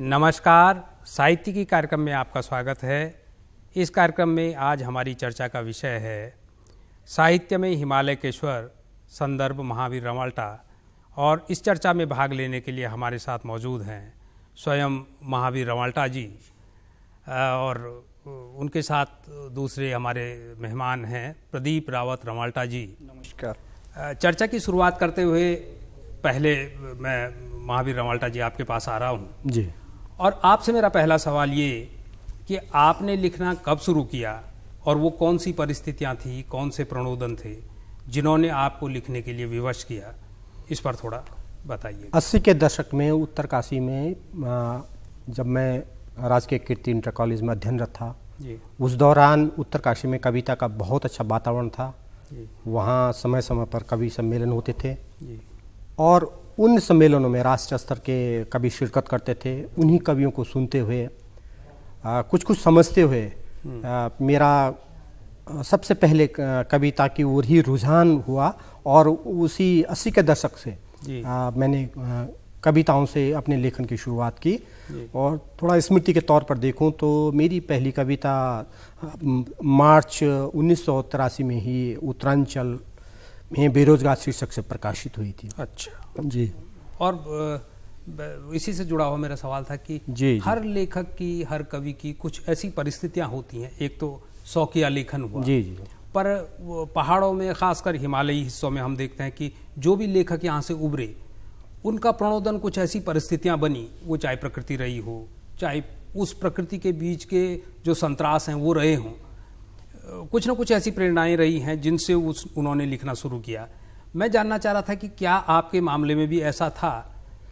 नमस्कार साहित्य की कार्यक्रम में आपका स्वागत है इस कार्यक्रम में आज हमारी चर्चा का विषय है साहित्य में हिमालय केश्वर संदर्भ महावीर रमाल्टा और इस चर्चा में भाग लेने के लिए हमारे साथ मौजूद हैं स्वयं महावीर रमाल्टा जी और उनके साथ दूसरे हमारे मेहमान हैं प्रदीप रावत रमाल्टा जी नमस्कार चर्चा की शुरुआत करते हुए पहले मैं महावीर रमाल्टा जी आपके पास आ रहा हूँ जी और आपसे मेरा पहला सवाल ये कि आपने लिखना कब शुरू किया और वो कौन सी परिस्थितियाँ थी कौन से प्रणोदन थे जिन्होंने आपको लिखने के लिए विवश किया इस पर थोड़ा बताइए अस्सी के दशक में उत्तरकाशी में जब मैं राजकीय कीर्ति इंटर कॉलेज में अध्ययनरत था उस दौरान उत्तरकाशी में कविता का बहुत अच्छा वातावरण था वहाँ समय समय पर कवि सम्मेलन होते थे और उन सम्मेलनों में राष्ट्रीय स्तर के कवि शिरकत करते थे उन्हीं कवियों को सुनते हुए आ, कुछ कुछ समझते हुए हम्म। आ, मेरा सबसे पहले कविता की ओर ही रुझान हुआ और उसी अस्सी के दशक से आ, मैंने कविताओं से अपने लेखन की शुरुआत की और थोड़ा स्मृति के तौर पर देखूं तो मेरी पहली कविता मार्च उन्नीस में ही उत्तरांचल में बेरोजगार शीर्षक से प्रकाशित हुई थी अच्छा जी और इसी से जुड़ा हुआ मेरा सवाल था कि जी, हर जी. लेखक की हर कवि की कुछ ऐसी परिस्थितियां होती हैं एक तो शौकिया लेखन हुआ जी जी पर पहाड़ों में खासकर हिमालयी हिस्सों में हम देखते हैं कि जो भी लेखक यहाँ से उभरे उनका प्रणोदन कुछ ऐसी परिस्थितियाँ बनी वो चाहे प्रकृति रही हो चाहे उस प्रकृति के बीच के जो संतरास हैं वो रहे हों कुछ ना कुछ ऐसी प्रेरणाएं रही हैं जिनसे उस उन्होंने लिखना शुरू किया मैं जानना चाह रहा था कि क्या आपके मामले में भी ऐसा था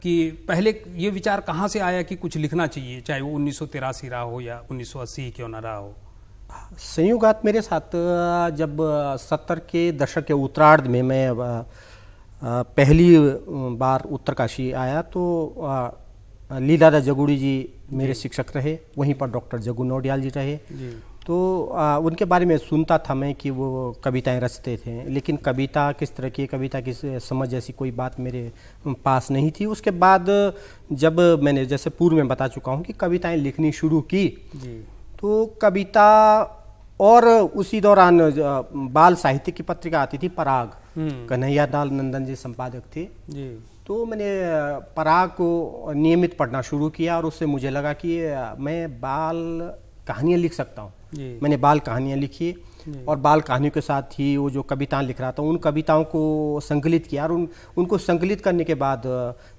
कि पहले ये विचार कहाँ से आया कि कुछ लिखना चाहिए चाहे वो उन्नीस रहा हो या अस्सी क्यों ना रहा हो संयुक्त मेरे साथ जब सत्तर के दशक के उत्तरार्ध में मैं पहली बार उत्तरकाशी आया तो लीलादा जगुड़ी जी मेरे शिक्षक रहे वहीं पर डॉक्टर जगू नौडियाल जी रहे जी। तो आ, उनके बारे में सुनता था मैं कि वो कविताएं रचते थे लेकिन कविता किस तरह की कविता किस समझ जैसी कोई बात मेरे पास नहीं थी उसके बाद जब मैंने जैसे पूर्व में बता चुका हूँ कि कविताएं लिखनी शुरू की तो कविता और उसी दौरान बाल साहित्य की पत्रिका आती थी पराग हम्म। कन्हैया लाल नंदन जी संपादक थे तो मैंने पराग को नियमित पढ़ना शुरू किया और उससे मुझे लगा कि मैं बाल कहानियाँ लिख सकता हूँ मैंने बाल कहानियाँ लिखी और बाल कहानियों के साथ ही वो जो कविताएं लिख रहा था उन कविताओं को संकलित किया और उन उनको संकलित करने के बाद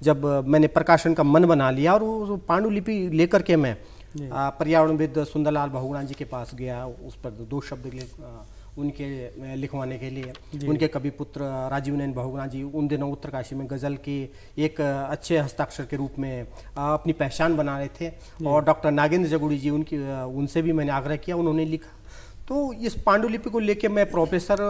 जब मैंने प्रकाशन का मन बना लिया और वो पांडुलिपि लेकर के मैं पर्यावरणविद सुंदरलाल बहुगुणा जी के पास गया उस पर दो शब्द उनके लिखवाने के लिए उनके कभी पुत्र राजीव नयन बहुगुणा जी उन दिनों उत्तरकाशी में गज़ल की एक अच्छे हस्ताक्षर के रूप में अपनी पहचान बना रहे थे और डॉक्टर नागेंद्र जगुड़ी जी उनकी उनसे भी मैंने आग्रह किया उन्होंने लिखा तो इस पांडुलिपि को लेके मैं प्रोफेसर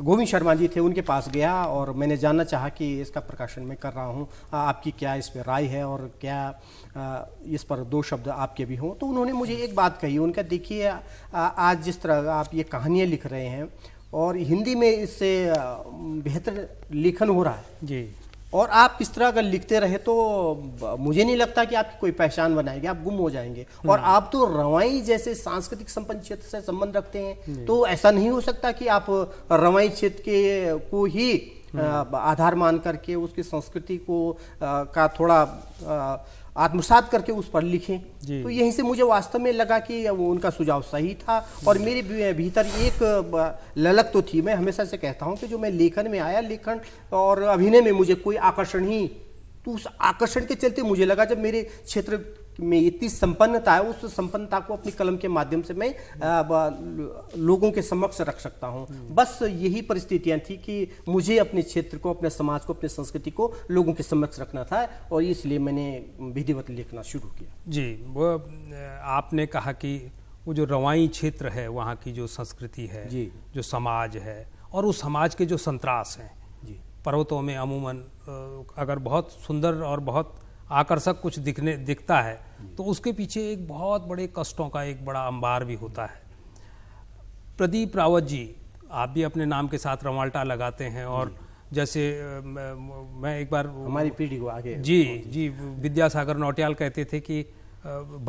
गोविंद शर्मा जी थे उनके पास गया और मैंने जानना चाहा कि इसका प्रकाशन मैं कर रहा हूँ आपकी क्या इस पर राय है और क्या इस पर दो शब्द आपके भी हों तो उन्होंने मुझे एक बात कही उनका देखिए आज जिस तरह आप ये कहानियाँ लिख रहे हैं और हिंदी में इससे बेहतर लेखन हो रहा है जी और आप इस तरह अगर लिखते रहे तो मुझे नहीं लगता कि आपकी कोई पहचान बनाएगी आप गुम हो जाएंगे हम्म। और आप तो रवाई जैसे सांस्कृतिक संपन्न क्षेत्र से संबंध रखते हैं तो ऐसा नहीं हो सकता कि आप रवाई क्षेत्र के को ही हम्म। आधार मान करके उसकी संस्कृति को का थोड़ा आ, आत्मसात करके उस पर लिखें तो यहीं से मुझे वास्तव में लगा कि वो उनका सुझाव सही था और मेरे भीतर एक ललक तो थी मैं हमेशा से कहता हूँ कि जो मैं लेखन में आया लेखन और अभिनय में मुझे कोई आकर्षण ही तो उस आकर्षण के चलते मुझे लगा जब मेरे क्षेत्र में इतनी संपन्नता है उस संपन्नता को अपनी कलम के माध्यम से मैं लोगों के समक्ष रख सकता हूँ बस यही परिस्थितियाँ थी कि मुझे अपने क्षेत्र को अपने समाज को अपने संस्कृति को लोगों के समक्ष रखना था और इसलिए मैंने विधिवत लिखना शुरू किया जी वो आपने कहा कि वो जो रवाई क्षेत्र है वहाँ की जो संस्कृति है जी जो समाज है और उस समाज के जो संतरास हैं पर्वतों में अमूमन अगर बहुत सुंदर और बहुत आकर्षक कुछ दिखने दिखता है तो उसके पीछे एक बहुत बड़े कष्टों का एक बड़ा अंबार भी होता है प्रदीप रावत जी आप भी अपने नाम के साथ रवाल्टा लगाते हैं और जैसे मैं एक बार हमारी पीढ़ी को आगे जी जी विद्यासागर नौटियाल कहते थे कि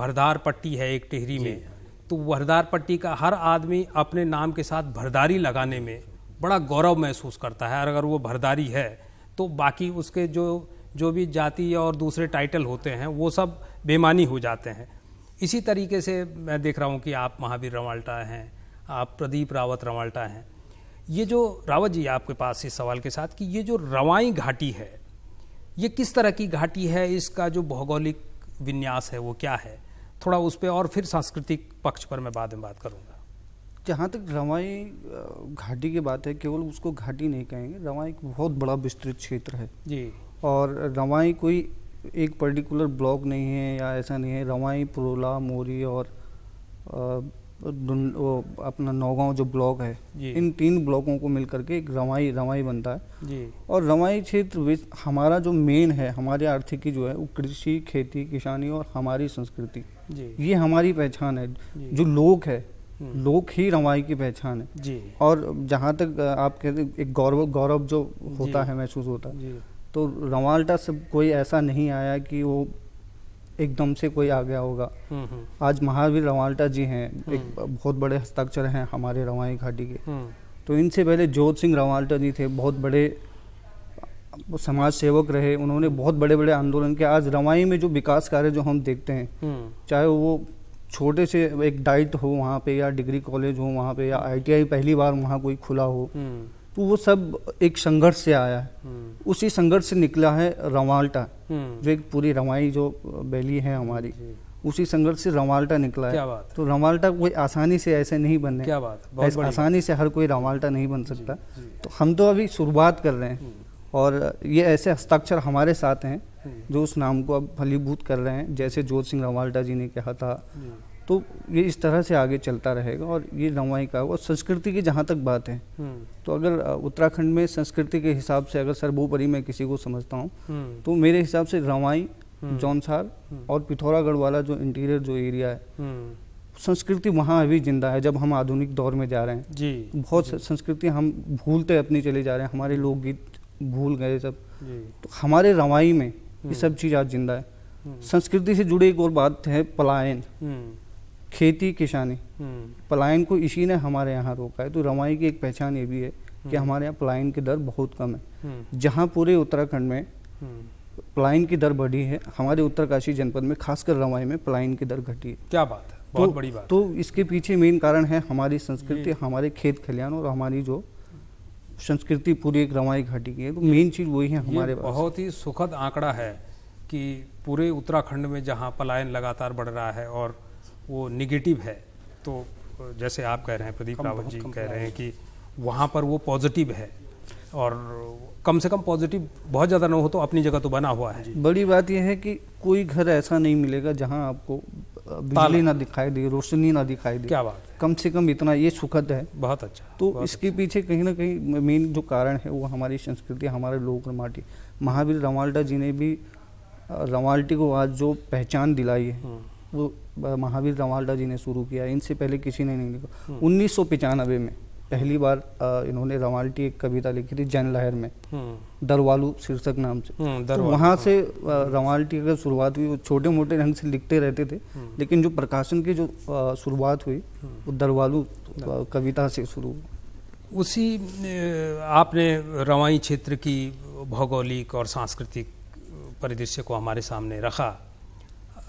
भरदार पट्टी है एक टिहरी में तो भरदार पट्टी का हर आदमी अपने नाम के साथ भरदारी लगाने में बड़ा गौरव महसूस करता है और अगर वो भरदारी है तो बाकी उसके जो जो भी जाति और दूसरे टाइटल होते हैं वो सब बेमानी हो जाते हैं इसी तरीके से मैं देख रहा हूँ कि आप महावीर रवाल्टा हैं आप प्रदीप रावत रवाल्टा हैं ये जो रावत जी आपके पास इस सवाल के साथ कि ये जो रवाई घाटी है ये किस तरह की घाटी है इसका जो भौगोलिक विन्यास है वो क्या है थोड़ा उस पर और फिर सांस्कृतिक पक्ष पर मैं बाद में बात करूँगा जहाँ तक रवाई घाटी की बात है केवल उसको घाटी नहीं कहेंगे रवाई एक बहुत बड़ा विस्तृत क्षेत्र है जी और रवाई कोई एक पर्टिकुलर ब्लॉक नहीं है या ऐसा नहीं है रवाई पुरोला मोरी और वो अपना नौगांव जो ब्लॉक है इन तीन ब्लॉकों को मिल करके एक रवाई रवाई बनता है जी। और रवाई क्षेत्र हमारा जो मेन है हमारी आर्थिकी जो है वो कृषि खेती किसानी और हमारी संस्कृति ये हमारी पहचान है जो लोक है हम्म। लोक ही रवाई की पहचान है जी। और जहाँ तक आप कहते एक गौरव गौरव जो होता है महसूस होता है तो रवाल्टा से कोई ऐसा नहीं आया कि वो एकदम से कोई आ गया होगा हम्म, हम्म। आज महावीर रवाल्टा जी हैं एक हम्म। बहुत बड़े हस्ताक्षर हैं हमारे रवाई घाटी के तो इनसे पहले जोत सिंह रवाल्टा जी थे बहुत बड़े समाज सेवक रहे उन्होंने बहुत बड़े बड़े आंदोलन के आज रवाई में जो विकास कार्य जो हम देखते हैं चाहे वो छोटे से एक डाइट हो वहाँ पे या डिग्री कॉलेज हो वहाँ पे या आईटीआई पहली बार वहाँ कोई खुला हो तो वो सब एक संघर्ष से आया है हम्म। उसी संघर्ष से निकला है रवाल्टा हम्म। जो एक पूरी रवाई जो बैली है हमारी उसी संघर्ष से रवाल्टा निकला है तो रवाल्टा कोई आसानी से ऐसे नहीं बनने क्या बात आसानी से हर कोई रवाल्टा नहीं बन सकता तो हम तो अभी शुरुआत कर रहे हैं हम्म। और ये ऐसे हस्ताक्षर हमारे साथ हैं जो उस नाम को अब फलीभूत कर रहे हैं जैसे जोत सिंह रवाल्टा जी ने कहा था तो ये इस तरह से आगे चलता रहेगा और ये नवाई का और संस्कृति की जहाँ तक बात है हम्म। तो अगर उत्तराखंड में संस्कृति के हिसाब से अगर सर्वोपरि मैं किसी को समझता हूँ हम्म। तो मेरे हिसाब से रवाई हम्म। जौनसार और पिथौरागढ़ वाला जो इंटीरियर जो एरिया है संस्कृति वहाँ अभी जिंदा है जब हम आधुनिक दौर में जा रहे हैं जी बहुत जी। संस्कृति हम भूलते अपनी चले जा रहे हैं हमारे लोकगीत भूल गए सब तो हमारे रवाई में ये सब चीज़ आज जिंदा है संस्कृति से जुड़ी एक और बात है पलायन खेती किसानी हम्म। पलायन को इसी ने हमारे यहाँ रोका है तो रमाई की एक पहचान ये भी है कि हम्म। हमारे यहाँ पलायन की दर बहुत कम है हम्म। जहाँ पूरे उत्तराखंड में पलायन की दर बढ़ी है हमारे उत्तरकाशी जनपद में खासकर रमाई में पलायन की दर घटी है क्या बात है बहुत तो, बड़ी बात तो इसके पीछे मेन कारण है हमारी संस्कृति हमारे खेत खलिहान और हमारी जो संस्कृति पूरी एक रमाई घटी की है तो मेन चीज़ वही है हमारे बहुत ही सुखद आंकड़ा है कि पूरे उत्तराखंड में जहाँ पलायन लगातार बढ़ रहा है और वो निगेटिव है तो जैसे आप कह रहे हैं प्रदीप रावत जी कह रहे हैं कि वहाँ पर वो पॉजिटिव है और कम से कम पॉजिटिव बहुत ज़्यादा ना हो तो अपनी जगह तो बना हुआ है बड़ी बात यह है कि कोई घर ऐसा नहीं मिलेगा जहाँ आपको बिजली ना दिखाई दे रोशनी ना दिखाई दे क्या बात है? कम से कम इतना ये सुखद है बहुत अच्छा तो बहुत इसके अच्छा। पीछे कहीं ना कहीं मेन जो कारण है वो हमारी संस्कृति हमारे लोक रमाटी महावीर रवाल्टा जी ने भी रवाल्टी को आज जो पहचान दिलाई है हम्म। वो महावीर रवाल्डा जी ने शुरू किया इनसे पहले किसी ने नहीं लिखा हम्म। उन्नीस में पहली बार इन्होंने रवाल्टी एक कविता लिखी थी जैन लहर में हम्म। दरवालू शीर्षक नाम से हम्म, तो वहाँ हाँ। से रवाल्टी अगर शुरुआत हुई वो छोटे मोटे ढंग से लिखते रहते थे लेकिन जो प्रकाशन की जो शुरुआत हुई वो दरवालू कविता से शुरू हुई उसी आपने रवाई क्षेत्र की भौगोलिक और सांस्कृतिक परिदृश्य को हमारे सामने रखा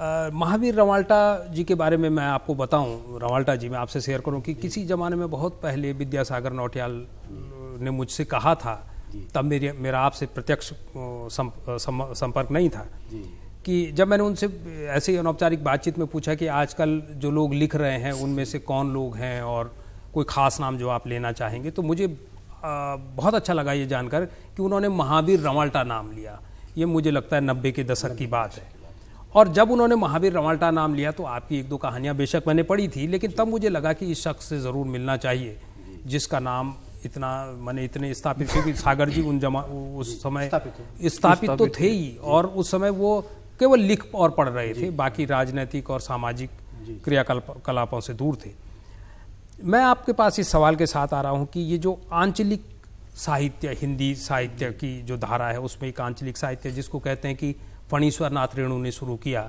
महावीर रवाल्टा जी के बारे में मैं आपको बताऊं रवाल्टा जी मैं आपसे शेयर करूं कि किसी ज़माने में बहुत पहले विद्यासागर नौटियाल ने मुझसे कहा था तब मेरे मेरा आपसे प्रत्यक्ष संपर्क नहीं था कि जब मैंने उनसे ऐसे ही अनौपचारिक बातचीत में पूछा कि आजकल जो लोग लिख रहे हैं उनमें से कौन लोग हैं और कोई ख़ास नाम जो आप लेना चाहेंगे तो मुझे बहुत अच्छा लगा ये जानकर कि उन्होंने महावीर रवाल्टा नाम लिया ये मुझे लगता है नब्बे के दशक की बात है और जब उन्होंने महावीर रवाल्टा नाम लिया तो आपकी एक दो कहानियाँ बेशक मैंने पढ़ी थी लेकिन तब मुझे लगा कि इस शख्स से ज़रूर मिलना चाहिए जिसका नाम इतना मैंने इतने स्थापित क्योंकि सागर जी उन जमा उस समय स्थापित तो थे ही और उस समय वो केवल लिख और पढ़ रहे थे बाकी राजनीतिक और सामाजिक क्रियाकलापों से दूर थे मैं आपके पास इस सवाल के साथ आ रहा हूँ कि ये जो आंचलिक साहित्य हिंदी साहित्य की जो धारा है उसमें एक आंचलिक साहित्य जिसको कहते हैं कि फणीश्वर नाथ रेणु ने शुरू किया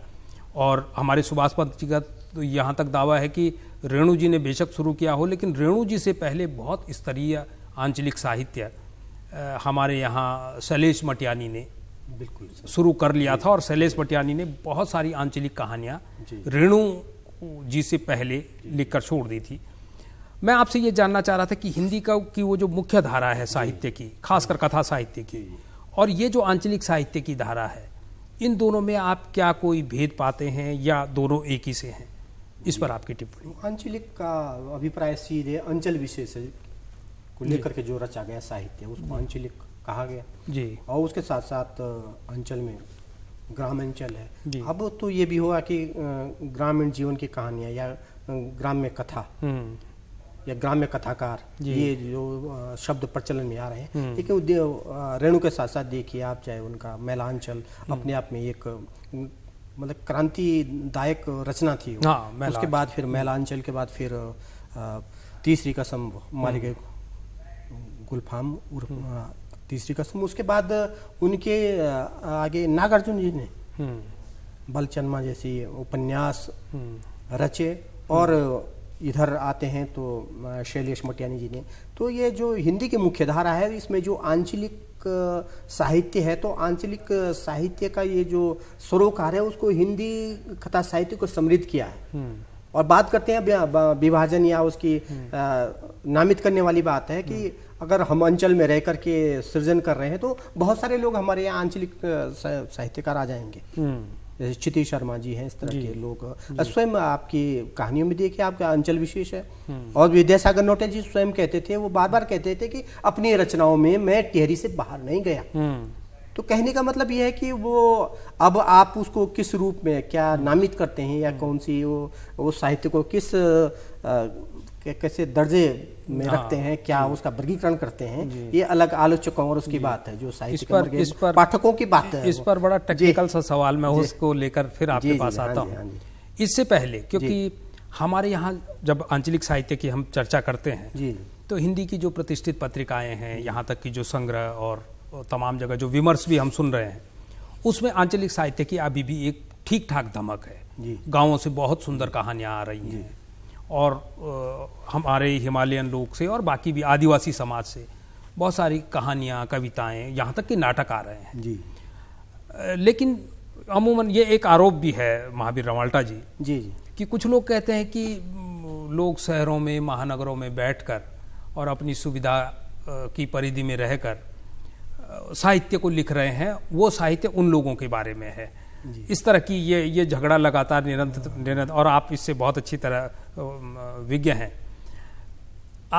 और हमारे सुभाष पंत जी का तो यहाँ तक दावा है कि रेणु जी ने बेशक शुरू किया हो लेकिन रेणु जी से पहले बहुत स्तरीय आंचलिक साहित्य हमारे यहाँ शैलेश मटियानी ने बिल्कुल शुरू कर लिया था और शैलेश मटियानी ने बहुत सारी आंचलिक कहानियाँ रेणु जी से पहले लिखकर छोड़ दी थी मैं आपसे ये जानना चाह रहा था कि हिंदी का की वो जो मुख्य धारा है साहित्य की खासकर कथा साहित्य की और ये जो आंचलिक साहित्य की धारा है इन दोनों में आप क्या कोई भेद पाते हैं या दोनों एक ही से हैं इस पर आपकी टिप्पणी आंचलिक का अभिप्राय सीधे अंचल विशेष को लेकर के जो रचा गया साहित्य उसको आंचलिक कहा गया जी और उसके साथ साथ अंचल में ग्रामांचल है अब तो ये भी हुआ कि ग्रामीण जीवन की कहानियाँ या ग्राम में कथा हम्म। या ग्राम्य कथाकार ये जो शब्द प्रचलन में आ रहे हैं हम्म। लेकिन रेणु के साथ साथ देखिए आप चाहे उनका मैलांचल हम्म। अपने आप में एक मतलब क्रांतिदायक रचना थी हाँ, उसके बाद फिर हम्म। मैलांचल के बाद फिर तीसरी कसम मालिक गुलफाम तीसरी कसम उसके बाद उनके आगे नागार्जुन जी ने बलचन्मा जैसी उपन्यास रचे और इधर आते हैं तो शैलेश मटियानी जी ने तो ये जो हिंदी की मुख्य धारा है इसमें जो आंचलिक साहित्य है तो आंचलिक साहित्य का ये जो सरोकार है उसको हिंदी कथा साहित्य को समृद्ध किया है हम्म। और बात करते हैं विभाजन या उसकी हम्म। नामित करने वाली बात है कि हम्म। अगर हम अंचल में रह करके सृजन कर रहे हैं तो बहुत सारे लोग हमारे यहाँ आंचलिक साहित्यकार आ जाएंगे क्षिति शर्मा जी हैं इस तरह के लोग स्वयं आपकी कहानियों में देखिए आपका अंचल विशेष है हम्म। और विद्यासागर नोटे जी स्वयं कहते थे वो बार बार कहते थे कि अपनी रचनाओं में मैं टिहरी से बाहर नहीं गया हम्म। तो कहने का मतलब यह है कि वो अब आप उसको किस रूप में क्या नामित करते हैं या हम्म। कौन सी वो वो साहित्य को किस आ, कैसे दर्जे में हाँ, रखते हैं क्या उसका वर्गीकरण करते हैं ये अलग आलोचकों और उसकी बात है जो साहित्य पर इस पर पाठकों की बात है इस पर बड़ा टेक्निकल सा सवाल मैं उसको लेकर फिर आपके पास हाँ आता हूँ हाँ इससे पहले क्योंकि हमारे यहाँ जब आंचलिक साहित्य की हम चर्चा करते हैं तो हिंदी की जो प्रतिष्ठित पत्रिकाएं हैं यहाँ तक कि जो संग्रह और तमाम जगह जो विमर्श भी हम सुन रहे हैं उसमें आंचलिक साहित्य की अभी भी एक ठीक ठाक धमक है गांवों से बहुत सुंदर कहानियाँ आ रही हैं और हमारे हिमालयन लोग से और बाकी भी आदिवासी समाज से बहुत सारी कहानियाँ कविताएँ यहाँ तक कि नाटक आ रहे हैं जी लेकिन अमूमन ये एक आरोप भी है महावीर रवाल्टा जी जी जी कि कुछ लोग कहते हैं कि लोग शहरों में महानगरों में बैठकर और अपनी सुविधा की परिधि में रहकर साहित्य को लिख रहे हैं वो साहित्य उन लोगों के बारे में है इस तरह की ये ये झगड़ा लगातार निरंतर निरंतर और आप इससे बहुत अच्छी तरह विज्ञ हैं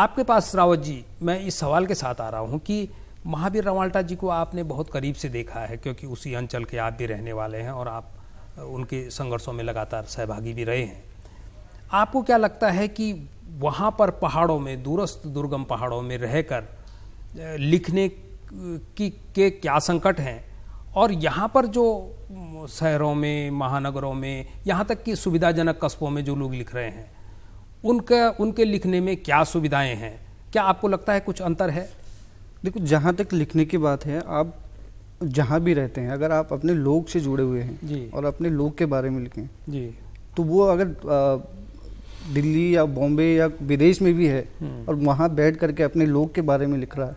आपके पास रावत जी मैं इस सवाल के साथ आ रहा हूँ कि महावीर रवाल्टा जी को आपने बहुत करीब से देखा है क्योंकि उसी अंचल के आप भी रहने वाले हैं और आप उनके संघर्षों में लगातार सहभागी भी रहे हैं आपको क्या लगता है कि वहाँ पर पहाड़ों में दूरस्थ दुर्गम पहाड़ों में रहकर लिखने की के क्या संकट हैं और यहाँ पर जो शहरों में महानगरों में यहाँ तक कि सुविधाजनक कस्बों में जो लोग लिख रहे हैं उनका उनके लिखने में क्या सुविधाएं हैं क्या आपको लगता है कुछ अंतर है देखो जहाँ तक लिखने की बात है आप जहाँ भी रहते हैं अगर आप अपने लोग से जुड़े हुए हैं जी और अपने लोग के बारे में लिखें जी तो वो अगर दिल्ली या बॉम्बे या विदेश में भी है हम्म। और वहाँ बैठ करके अपने लोग के बारे में लिख रहा है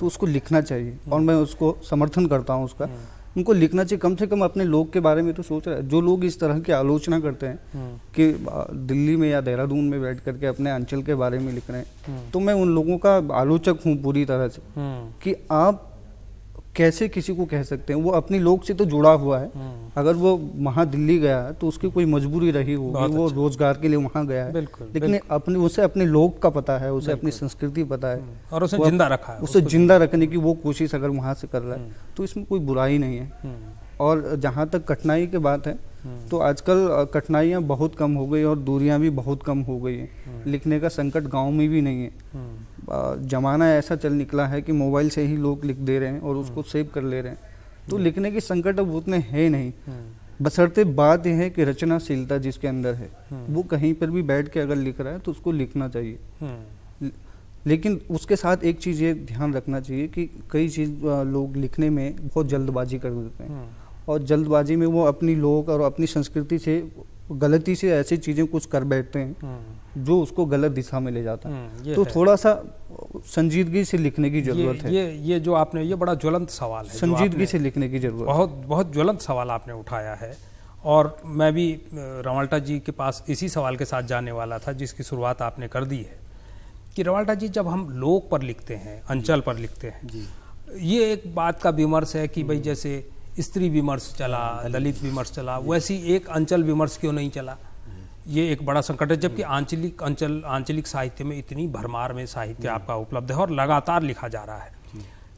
तो उसको लिखना चाहिए और हम्म। मैं उसको समर्थन करता हूँ उसका हम्म। उनको लिखना चाहिए कम से कम अपने लोग के बारे में तो सोच रहा है जो लोग इस तरह की आलोचना करते हैं हम्म। कि दिल्ली में या देहरादून में बैठ करके अपने अंचल के बारे में लिख रहे हैं तो मैं उन लोगों का आलोचक हूँ पूरी तरह से कि आप कैसे किसी को कह सकते हैं वो अपने लोग से तो जुड़ा हुआ है हम्म। अगर वो वहाँ दिल्ली गया तो उसकी कोई मजबूरी रही हो वो अच्छा। रोजगार के लिए वहाँ गया है बिल्कुल, लेकिन अपने उसे अपने लोग का पता है उसे अपनी संस्कृति पता है हम्म। और उसे जिंदा रखा है उसे जिंदा रखने की वो कोशिश अगर वहाँ से कर रहा है हम्म। तो इसमें कोई बुराई नहीं है और जहाँ तक कठिनाई की बात है हम्म। तो आजकल कठिनाइयाँ बहुत कम हो गई और दूरियाँ भी बहुत कम हो गई हैं हम्म। लिखने का संकट गांव में भी नहीं है हम्म। ज़माना ऐसा चल निकला है कि मोबाइल से ही लोग लिख दे रहे हैं और उसको सेव कर ले रहे हैं तो लिखने के संकट अब उतने हैं नहीं बसरते बात यह है कि रचनाशीलता जिसके अंदर है वो कहीं पर भी बैठ के अगर लिख रहा है तो उसको लिखना चाहिए लेकिन उसके साथ एक चीज़ ये ध्यान रखना चाहिए कि कई चीज़ लोग लिखने में बहुत जल्दबाजी कर देते हैं और जल्दबाजी में वो अपनी लोग और अपनी संस्कृति से गलती से ऐसी चीज़ें कुछ कर बैठते हैं हम्म। जो उसको गलत दिशा में ले जाता है हम्म, तो थोड़ा सा संजीदगी से लिखने की जरूरत है ये ये जो आपने ये बड़ा ज्वलंत सवाल है संजीदगी से लिखने की जरूरत बहुत बहुत ज्वलंत सवाल आपने उठाया है और मैं भी रवाल्टा जी के पास इसी सवाल के साथ जाने वाला था जिसकी शुरुआत आपने कर दी है कि रवाल्टा जी जब हम लोक पर लिखते हैं अंचल पर लिखते हैं ये एक बात का विमर्श है कि भाई हम्म। जैसे स्त्री विमर्श चला दलित विमर्श चला वैसी एक अंचल विमर्श क्यों नहीं चला ये एक बड़ा संकट है जबकि आंचलिक अंचल आंचलिक साहित्य में इतनी भरमार में साहित्य आपका उपलब्ध है और लगातार लिखा जा रहा है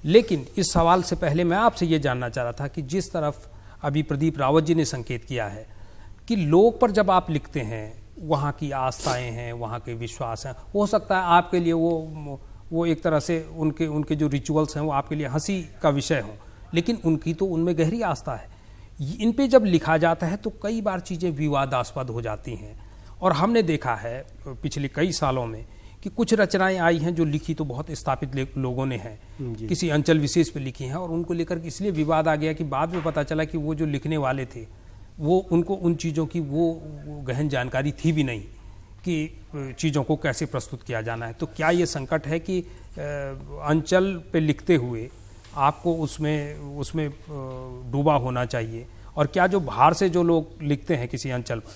लेकिन इस सवाल से पहले मैं आपसे ये जानना चाह रहा था कि जिस तरफ अभी प्रदीप रावत जी ने संकेत किया है कि लोग पर जब आप लिखते हैं वहाँ की आस्थाएं हैं वहाँ के विश्वास हैं हो सकता है आपके लिए वो वो एक तरह से उनके उनके जो रिचुअल्स हैं वो आपके लिए हंसी का विषय हो लेकिन उनकी तो उनमें गहरी आस्था है इन पे जब लिखा जाता है तो कई बार चीज़ें विवादास्पद हो जाती हैं और हमने देखा है पिछले कई सालों में कि कुछ रचनाएं आई हैं जो लिखी तो बहुत स्थापित लोगों ने हैं हम्म, किसी अंचल विशेष पे लिखी हैं और उनको लेकर इसलिए विवाद आ गया कि बाद में पता चला कि वो जो लिखने वाले थे वो उनको उन चीज़ों की वो गहन जानकारी थी भी नहीं कि चीज़ों को कैसे प्रस्तुत किया जाना है तो क्या ये संकट है कि अंचल पे लिखते हुए आपको उसमें उसमें डूबा होना चाहिए और क्या जो बाहर से जो लोग लिखते हैं किसी अंचल पर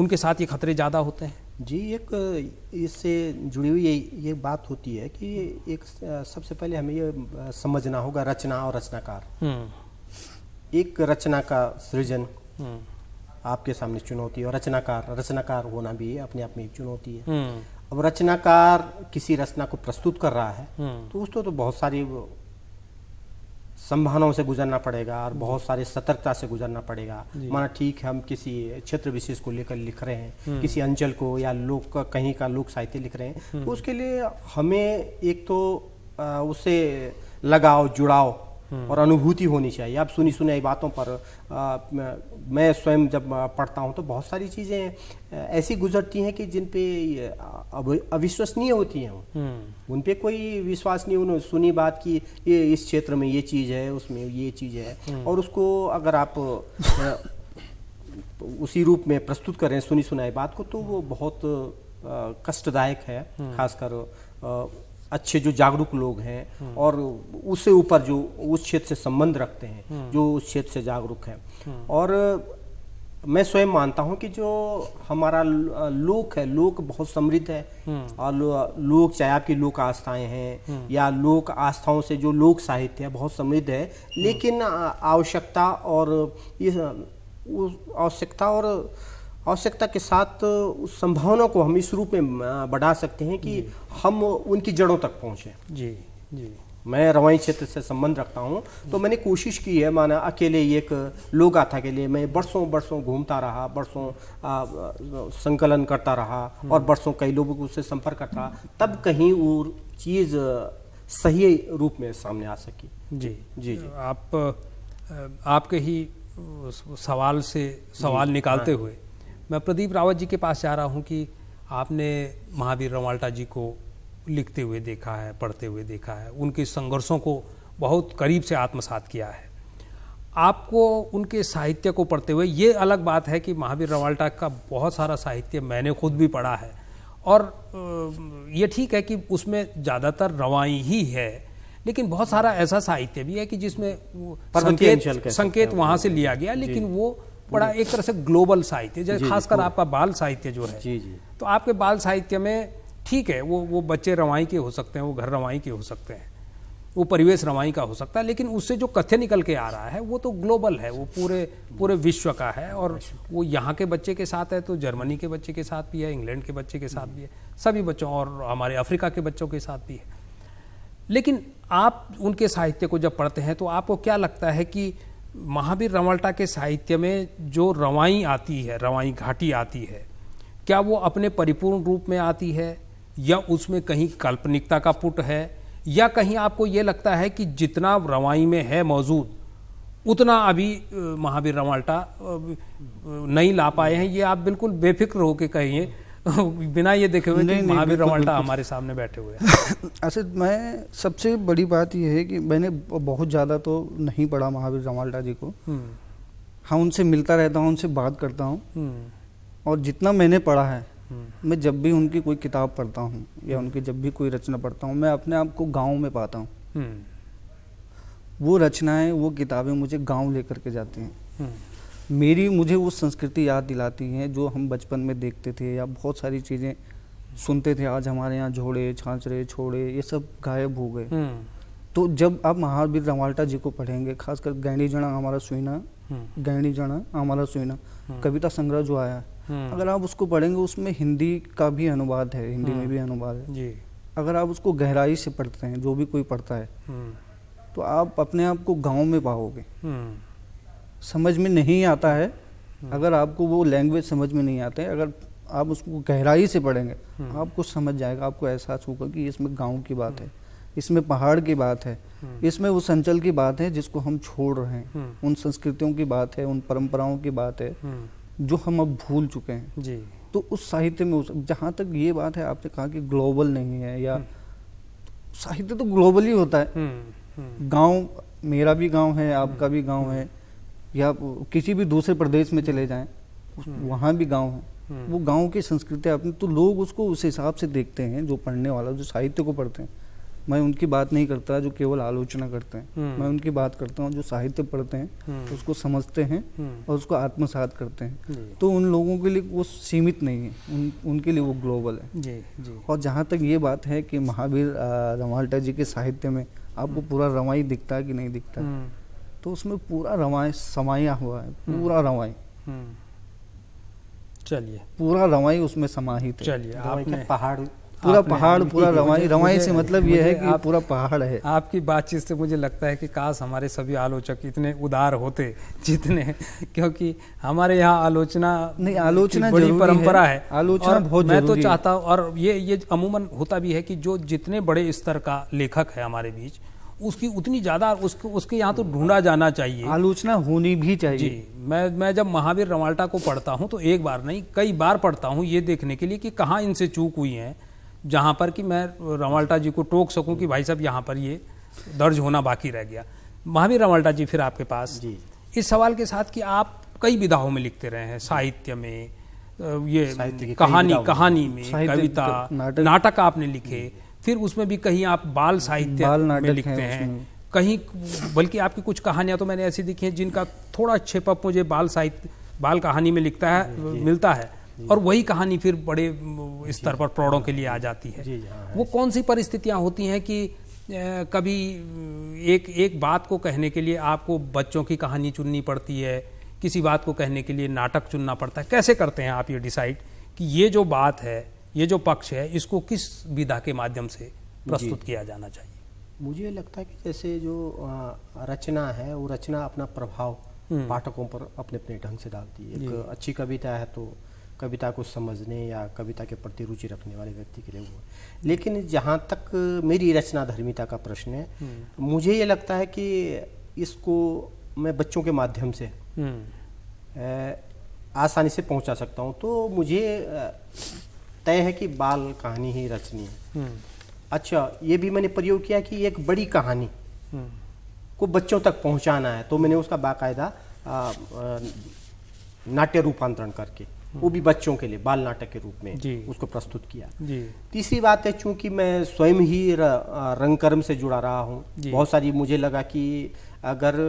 उनके साथ ये खतरे ज़्यादा होते हैं जी एक इससे जुड़ी हुई ये ये बात होती है कि एक सबसे पहले हमें ये समझना होगा रचना और रचनाकार हम्म। एक रचना का सृजन हम्म। आपके सामने चुनौती है और रचनाकार रचनाकार होना भी अपने आप में एक चुनौती है हम्म। अब रचनाकार किसी रचना को प्रस्तुत कर रहा है तो उसको तो बहुत सारी संभावनाओं से गुजरना पड़ेगा और बहुत सारे सतर्कता से गुजरना पड़ेगा माना ठीक है हम किसी क्षेत्र विशेष को लेकर लिख रहे हैं हम्म। किसी अंचल को या लोक का कहीं का लोक साहित्य लिख रहे हैं तो हम्म। उसके लिए हमें एक तो उससे लगाव जुड़ाव हम्म। और अनुभूति होनी चाहिए आप सुनी सुनाई बातों पर आ, मैं स्वयं जब पढ़ता हूँ तो बहुत सारी चीज़ें ऐसी गुजरती हैं कि जिन पे अविश्वसनीय होती हैं हम्म। उन पे कोई विश्वास नहीं उन्होंने सुनी बात की ये इस क्षेत्र में ये चीज़ है उसमें ये चीज़ है हम्म। और उसको अगर आप उसी रूप में प्रस्तुत करें सुनी सुनाई बात को तो वो बहुत कष्टदायक है खासकर अच्छे जो जागरूक लोग हैं हम्म। और उससे ऊपर जो उस क्षेत्र से संबंध रखते हैं हम्म। जो उस क्षेत्र से जागरूक हैं हम्म। और मैं स्वयं मानता हूं कि जो हमारा लोक है लोक बहुत समृद्ध है और लोक चाहे आपकी लोक आस्थाएं हैं या लोक आस्थाओं से जो लोक साहित्य है बहुत समृद्ध है लेकिन आवश्यकता और ये आवश्यकता और आवश्यकता के साथ उस संभावना को हम इस रूप में बढ़ा सकते हैं कि हम उनकी जड़ों तक पहुँचें जी जी मैं रवाई क्षेत्र से संबंध रखता हूँ तो मैंने कोशिश की है माना अकेले ही एक लोग आता के लिए मैं बरसों बरसों घूमता रहा बरसों संकलन करता रहा हम्म। और बरसों कई लोगों को उससे संपर्क करता रहा तब कहीं वो चीज़ सही रूप में सामने आ सकी जी जी जी आप आपके ही सवाल से सवाल निकालते हाँ। हुए मैं प्रदीप रावत जी के पास जा रहा हूँ कि आपने महावीर रवाल्टा जी को लिखते हुए देखा है पढ़ते हुए देखा है उनके संघर्षों को बहुत करीब से आत्मसात किया है आपको उनके साहित्य को पढ़ते हुए ये अलग बात है कि महावीर रवाल्टा का बहुत सारा साहित्य मैंने खुद भी पढ़ा है और ये ठीक है कि उसमें ज़्यादातर रवाई ही है लेकिन बहुत सारा ऐसा साहित्य भी है कि जिसमें संकेत संकेत वहाँ से लिया गया लेकिन वो बड़ा एक तरह से ग्लोबल साहित्य जैसे खासकर आपका बाल साहित्य जो है जी जी तो आपके बाल साहित्य में ठीक है वो वो बच्चे रवाई के हो सकते हैं वो घर रवाई के हो सकते हैं वो परिवेश रवाई का हो सकता है लेकिन उससे जो कथ्य निकल के आ रहा है वो तो ग्लोबल है वो पूरे पूरे विश्व का है और वो यहाँ के बच्चे के साथ है तो जर्मनी के बच्चे के साथ भी है इंग्लैंड के बच्चे के साथ भी है सभी बच्चों और हमारे अफ्रीका के बच्चों के साथ भी है लेकिन आप उनके साहित्य को जब पढ़ते हैं तो आपको क्या लगता है कि महावीर रवल्टा के साहित्य में जो रवाई आती है रवाई घाटी आती है क्या वो अपने परिपूर्ण रूप में आती है या उसमें कहीं काल्पनिकता का पुट है या कहीं आपको ये लगता है कि जितना रवाई में है मौजूद उतना अभी महावीर रंवाल्टा नहीं ला पाए हैं ये आप बिल्कुल बेफिक्र होकर कहिए बिना ये देखे हुए कि महावीर रवाल्टा हमारे सामने बैठे हुए असद अच्छा, मैं सबसे बड़ी बात यह है कि मैंने बहुत ज़्यादा तो नहीं पढ़ा महावीर रवाल्टा जी को हम्म। हाँ उनसे मिलता रहता हूँ उनसे बात करता हूँ हम्म। और जितना मैंने पढ़ा है हम्म। मैं जब भी उनकी कोई किताब पढ़ता हूँ या उनकी जब भी कोई रचना पढ़ता हूँ मैं अपने आप को गाँव में पाता हूँ वो रचनाएं वो किताबें मुझे गाँव लेकर के जाती हैं मेरी मुझे वो संस्कृति याद दिलाती है जो हम बचपन में देखते थे या बहुत सारी चीज़ें सुनते थे आज हमारे यहाँ झोड़े छाछरे छोड़े ये सब गायब हो गए हम्म। तो जब आप महावीर रवाल्टा जी को पढ़ेंगे खासकर गैणी जना हमारा सुइना हम्म। गैणी जना हमारा सुइना हम्म। कविता संग्रह जो आया अगर आप उसको पढ़ेंगे उसमें हिंदी का भी अनुवाद है हिंदी में भी अनुवाद है जी अगर आप उसको गहराई से पढ़ते हैं जो भी कोई पढ़ता है तो आप अपने आप को गाँव में पाओगे समझ में नहीं आता है हाँ। अगर आपको वो लैंग्वेज समझ में नहीं आते अगर आप उसको गहराई से पढ़ेंगे हाँ। आपको समझ जाएगा आपको एहसास होगा कि इसमें गांव की बात है हाँ। इसमें पहाड़ की बात है इसमें उस अंचल की बात है जिसको हम छोड़ रहे हैं उन संस्कृतियों की बात है उन परंपराओं की बात है जो हम अब भूल चुके हैं जी तो उस साहित्य में उस जहाँ तक ये बात है आपने कहा कि ग्लोबल नहीं है या साहित्य तो ग्लोबल ही होता है गांव मेरा भी गांव है आपका भी गांव है या किसी भी दूसरे प्रदेश में चले जाएं हम्म। वहाँ भी गांव है हम्म। वो गांव की संस्कृति अपने तो लोग उसको उस हिसाब से देखते हैं जो पढ़ने वाला जो साहित्य को पढ़ते हैं मैं उनकी बात नहीं करता जो केवल आलोचना करते हैं हम्म। मैं उनकी बात करता हूँ जो साहित्य पढ़ते हैं उसको समझते हैं और उसको आत्मसात करते हैं तो उन लोगों के लिए वो सीमित नहीं है उन उनके लिए वो ग्लोबल है जी, जी। और जहाँ तक ये बात है कि महावीर रमाल्टा जी के साहित्य में आपको पूरा रवाई दिखता है कि नहीं दिखता तो उसमें पूरा रवाए समाया हुआ है पूरा हम्म। रवाई हम्म। चलिए पूरा रवाई उसमें समाहित चलिए आपने पहाड़ पूरा पहाड़ पूरा रवाई रवाई से मतलब यह है कि पूरा पहाड़ है आपकी बातचीत से मुझे लगता है कि काश हमारे सभी आलोचक इतने उदार होते जितने क्योंकि हमारे यहाँ आलोचना नहीं आलोचना बड़ी परंपरा है, है। आलोचना बहुत मैं तो चाहता हूँ और ये ये अमूमन होता भी है कि जो जितने बड़े स्तर का लेखक है हमारे बीच उसकी उतनी ज़्यादा उसके उसके यहाँ तो ढूंढा जाना चाहिए आलोचना होनी भी चाहिए जी मैं मैं जब महावीर रवाल्टा को पढ़ता हूँ तो एक बार नहीं कई बार पढ़ता हूँ ये देखने के लिए कि कहाँ इनसे चूक हुई है जहाँ पर कि मैं रवाल्टा जी को टोक सकूँ कि भाई साहब यहाँ पर ये दर्ज होना बाकी रह गया महावीर रवाल्टा जी फिर आपके पास जी इस सवाल के साथ कि आप कई विधाओं में लिखते रहे हैं साहित्य में ये कहानी कहानी में कविता नाटक आपने लिखे फिर उसमें भी कहीं आप बाल साहित्य में लिखते हैं, हैं। कहीं बल्कि आपकी कुछ कहानियां तो मैंने ऐसी देखी हैं जिनका थोड़ा छेपअप मुझे बाल साहित्य बाल कहानी में लिखता है मिलता है और वही कहानी फिर बड़े स्तर पर प्रौढ़ों के लिए आ जाती है हाँ, वो कौन सी परिस्थितियां होती हैं कि कभी एक एक बात को कहने के लिए आपको बच्चों की कहानी चुननी पड़ती है किसी बात को कहने के लिए नाटक चुनना पड़ता है कैसे करते हैं आप ये डिसाइड कि ये जो बात है ये जो पक्ष है इसको किस विधा के माध्यम से प्रस्तुत किया जाना चाहिए मुझे लगता है कि जैसे जो रचना है वो रचना अपना प्रभाव हम्म। पाठकों पर अपने अपने ढंग से डालती है एक अच्छी कविता है तो कविता को समझने या कविता के प्रति रुचि रखने वाले व्यक्ति के लिए वो लेकिन जहाँ तक मेरी रचना धर्मिता का प्रश्न है हम्म। मुझे ये लगता है कि इसको मैं बच्चों के माध्यम से हम्म। आसानी से पहुंचा सकता हूँ तो मुझे तय है कि बाल कहानी ही रचनी है हम्म। अच्छा ये भी मैंने प्रयोग किया कि एक बड़ी कहानी हम्म। को बच्चों तक पहुंचाना है तो मैंने उसका बाकायदा नाट्य रूपांतरण करके हम्म। वो भी बच्चों के लिए बाल नाटक के रूप में उसको प्रस्तुत किया तीसरी बात है चूंकि मैं स्वयं ही रंगकर्म से जुड़ा रहा हूँ बहुत सारी मुझे लगा कि अगर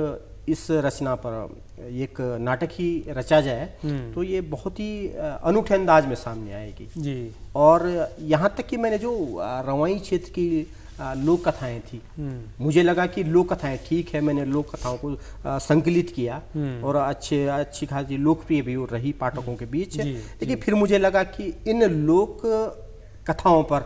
इस रचना पर एक नाटक ही रचा जाए हम्म। तो ये बहुत ही अनूठे अंदाज में सामने आएगी जी और यहाँ तक कि मैंने जो रवाई क्षेत्र की लोक कथाएं थी हम्म। मुझे लगा कि लोक कथाएं ठीक है मैंने लोक कथाओं को संकलित किया हम्म। और अच्छे अच्छी खासी लोकप्रिय भी रही पाठकों के बीच लेकिन फिर मुझे लगा कि इन लोक कथाओं पर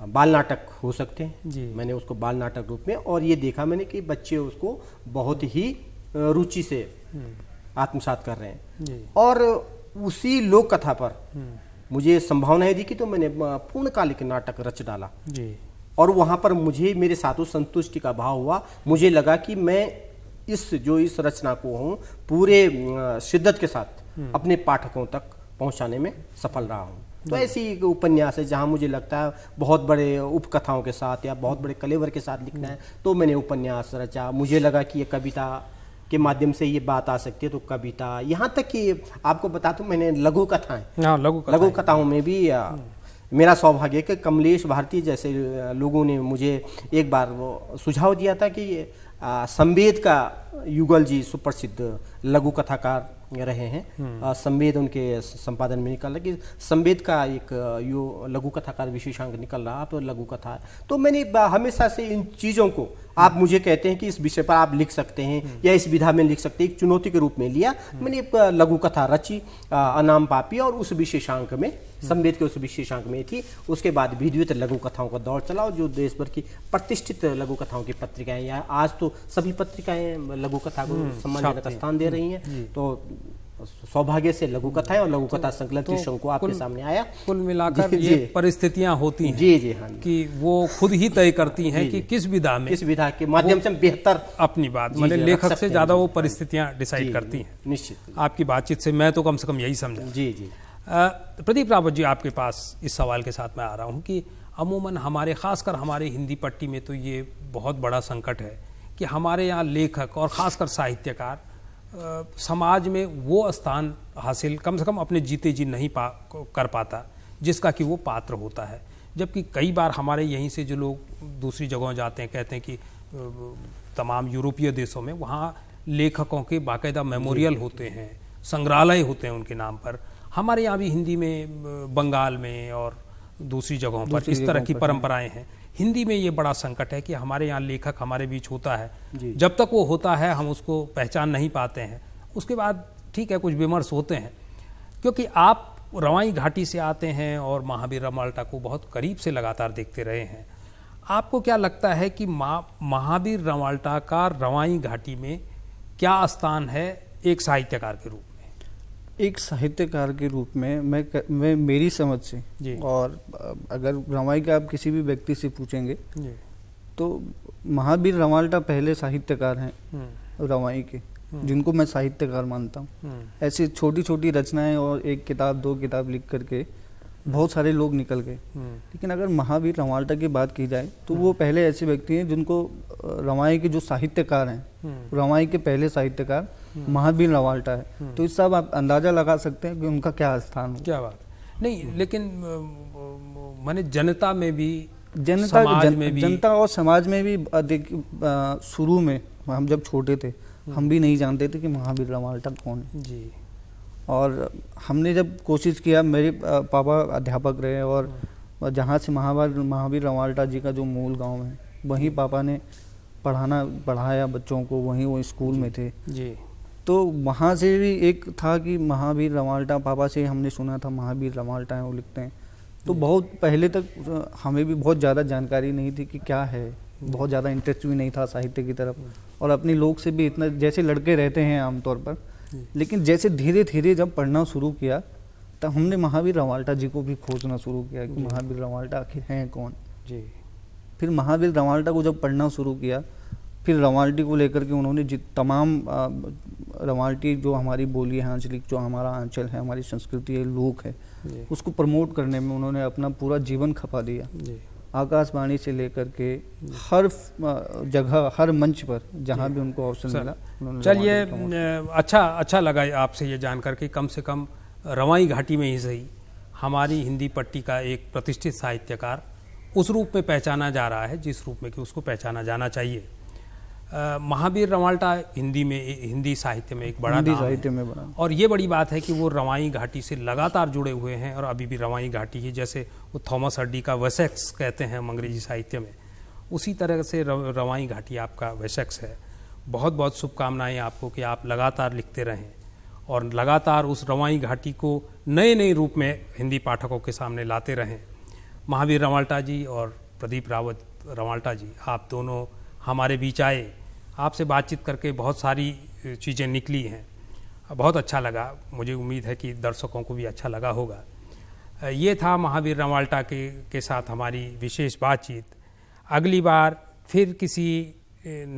बाल नाटक हो सकते हैं जी मैंने उसको बाल नाटक रूप में और ये देखा मैंने कि बच्चे उसको बहुत ही रुचि से हम्म। आत्मसात कर रहे हैं और उसी लोक कथा पर हम्म। मुझे संभावना दी दिखी तो मैंने पूर्णकालिक नाटक रच डाला जी और वहाँ पर मुझे मेरे साथ उस संतुष्टि का भाव हुआ मुझे लगा कि मैं इस जो इस रचना को हूँ पूरे शिद्दत के साथ हम्म। अपने पाठकों तक पहुँचाने में सफल रहा हूँ तो ऐसी उपन्यास है जहाँ मुझे लगता है बहुत बड़े उपकथाओं के साथ या बहुत बड़े कलेवर के साथ लिखना है तो मैंने उपन्यास रचा मुझे लगा कि ये कविता के माध्यम से ये बात आ सकती है तो कविता यहाँ तक कि आपको बता दूँ मैंने लघु कथाएं हाँ, लघु लघु कथाओं में भी मेरा सौभाग्य कि कमलेश भारती जैसे लोगों ने मुझे एक बार सुझाव दिया था कि संवेद का युगल जी सुप्रसिद्ध लघु कथाकार रहे हैं हम्म। संवेद उनके संपादन में निकल रहा कि संवेद का एक यो लघु कथाकार विशेषांक निकल रहा आप तो लघु कथा तो मैंने हमेशा से इन चीज़ों को आप हम्म। मुझे कहते हैं कि इस विषय पर आप लिख सकते हैं हम्म। या इस विधा में लिख सकते हैं एक चुनौती के रूप में लिया मैंने एक लघु कथा रची अनाम पापी और उस विशेषांक में संवेद के उस विशेषांक में थी उसके बाद विद्युत लघु कथाओं का दौर चला और जो देश भर की प्रतिष्ठित लघु कथाओं की पत्रिकाएं या आज तो सभी पत्रिकाएं लघु कथा को हम्म, सम्मान जनक स्थान दे रही है हम्म, तो सौभाग्य से लघु कथा और लघु कथा तो संकलन तो शंकु आपके सामने आया कुल मिलाकर ये परिस्थितियां होती हैं जी जी हाँ कि वो खुद ही तय करती हैं कि किस विधा में किस विधा के माध्यम से बेहतर अपनी बात मतलब लेखक से ज्यादा वो परिस्थितियां डिसाइड करती हैं निश्चित आपकी बातचीत से मैं तो कम से कम यही समझा जी जी प्रदीप रावत जी आपके पास इस सवाल के साथ मैं आ रहा हूँ कि अमूमन हमारे खासकर हमारे हिंदी पट्टी में तो ये बहुत बड़ा संकट है कि हमारे यहाँ लेखक और ख़ासकर साहित्यकार समाज में वो स्थान हासिल कम से कम अपने जीते जी नहीं पा कर पाता जिसका कि वो पात्र होता है जबकि कई बार हमारे यहीं से जो लोग दूसरी जगहों जाते हैं कहते हैं कि तमाम यूरोपीय देशों में वहाँ लेखकों के बाकायदा मेमोरियल होते हैं संग्रहालय होते हैं उनके नाम पर हमारे यहाँ भी हिंदी में बंगाल में और दूसरी जगहों पर इस तरह की परंपराएं हैं हिंदी में ये बड़ा संकट है कि हमारे यहाँ लेखक हमारे बीच होता है जब तक वो होता है हम उसको पहचान नहीं पाते हैं उसके बाद ठीक है कुछ विमर्श होते हैं क्योंकि आप रवाई घाटी से आते हैं और महावीर माल्टा को बहुत करीब से लगातार देखते रहे हैं आपको क्या लगता है कि महावीर रमाल्टा का रवाई घाटी में क्या स्थान है एक साहित्यकार के रूप एक साहित्यकार के रूप में मैं मैं मेरी समझ से और अगर रमाई का आप किसी भी व्यक्ति से पूछेंगे तो महावीर रामाल्टा पहले साहित्यकार हैं हम्म। रमाई के हम्म। जिनको मैं साहित्यकार मानता हूँ हम्म। ऐसी छोटी छोटी रचनाएं और एक किताब दो किताब लिख करके बहुत सारे लोग निकल गए लेकिन अगर महावीर रामाल्टा की बात की जाए तो वो पहले ऐसे व्यक्ति हैं जिनको रमाई के जो साहित्यकार हैं रमाई के पहले साहित्यकार हम्म। महावीर लवाल्टा है हम्म। तो इस सब आप अंदाजा लगा सकते हैं कि उनका क्या स्थान हो क्या बात नहीं हम्म। लेकिन मैंने जनता में भी जनता समाज जन, में भी जनता और समाज में भी शुरू में हम जब छोटे थे हम भी नहीं जानते थे कि महावीर लवाल्टा कौन है जी और हमने जब कोशिश किया मेरे पापा अध्यापक रहे और जहाँ से महावीर महावीर रवाल्टा जी का जो मूल गांव है वहीं पापा ने पढ़ाना पढ़ाया बच्चों को वहीं वो स्कूल में थे जी तो वहाँ से भी एक था कि महावीर रमाल्टा पापा से हमने सुना था महावीर रमाल्टा हैं वो लिखते हैं तो बहुत पहले तक हमें भी बहुत ज़्यादा जानकारी नहीं थी कि क्या है बहुत ज़्यादा इंटरेस्ट भी नहीं था साहित्य की तरफ और अपने लोग से भी इतना जैसे लड़के रहते हैं आमतौर पर लेकिन जैसे धीरे धीरे जब पढ़ना शुरू किया तब हमने महावीर रवाल्टा जी को भी खोजना शुरू किया कि महावीर रवाल्टा आखिर हैं कौन जी फिर महावीर रवाल्टा को जब पढ़ना शुरू किया फिर रवाल्टी को लेकर के उन्होंने जित तमाम रवाल्टी जो हमारी बोली है आंचलिक जो हमारा आंचल है हमारी संस्कृति है लोक है उसको प्रमोट करने में उन्होंने अपना पूरा जीवन खपा दिया आकाशवाणी से लेकर के हर जगह हर मंच पर जहाँ भी उनको अवसर मिला चलिए अच्छा अच्छा लगा आपसे ये जानकर के कम से कम रवाई घाटी में ही सही हमारी हिंदी पट्टी का एक प्रतिष्ठित साहित्यकार उस रूप में पहचाना जा रहा है जिस रूप में कि उसको पहचाना जाना चाहिए महावीर रवाल्टा हिंदी में हिंदी साहित्य में एक बड़ा हिंदी साहित्य में बड़ा और ये बड़ी बात है कि वो रवाई घाटी से लगातार जुड़े हुए हैं और अभी भी रवाई घाटी है जैसे वो थॉमस हड्डी का वेसेक्स कहते हैं हम अंग्रेजी साहित्य में उसी तरह से रवाई घाटी आपका वेसेक्स है बहुत बहुत शुभकामनाएं आपको कि आप लगातार लिखते रहें और लगातार उस रवाई घाटी को नए नए रूप में हिंदी पाठकों के सामने लाते रहें महावीर रवाल्टा जी और प्रदीप रावत रवाल्टा जी आप दोनों हमारे बीच आए आपसे बातचीत करके बहुत सारी चीज़ें निकली हैं बहुत अच्छा लगा मुझे उम्मीद है कि दर्शकों को भी अच्छा लगा होगा ये था महावीर रवाल्टा के के साथ हमारी विशेष बातचीत अगली बार फिर किसी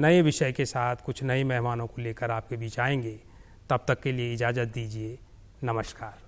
नए विषय के साथ कुछ नए मेहमानों को लेकर आपके बीच आएंगे तब तक के लिए इजाज़त दीजिए नमस्कार